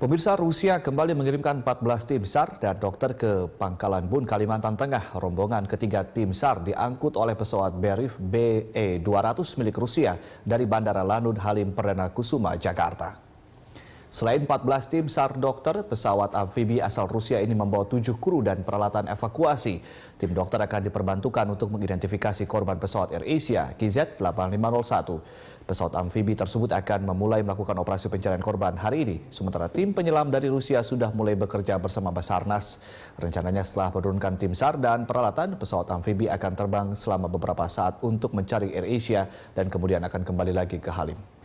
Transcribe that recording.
Pemirsa Rusia kembali mengirimkan 14 tim SAR dan dokter ke Pangkalan Bun, Kalimantan Tengah. Rombongan ketiga tim SAR diangkut oleh pesawat Berif BE-200 milik Rusia dari Bandara Lanun Halim Perdana Kusuma, Jakarta. Selain 14 tim SAR dokter, pesawat amfibi asal Rusia ini membawa 7 kru dan peralatan evakuasi. Tim dokter akan diperbantukan untuk mengidentifikasi korban pesawat Air Asia KZ-8501. Pesawat amfibi tersebut akan memulai melakukan operasi pencarian korban hari ini, sementara tim penyelam dari Rusia sudah mulai bekerja bersama Basarnas. Rencananya setelah menurunkan tim SAR dan peralatan, pesawat amfibi akan terbang selama beberapa saat untuk mencari Air Asia dan kemudian akan kembali lagi ke Halim.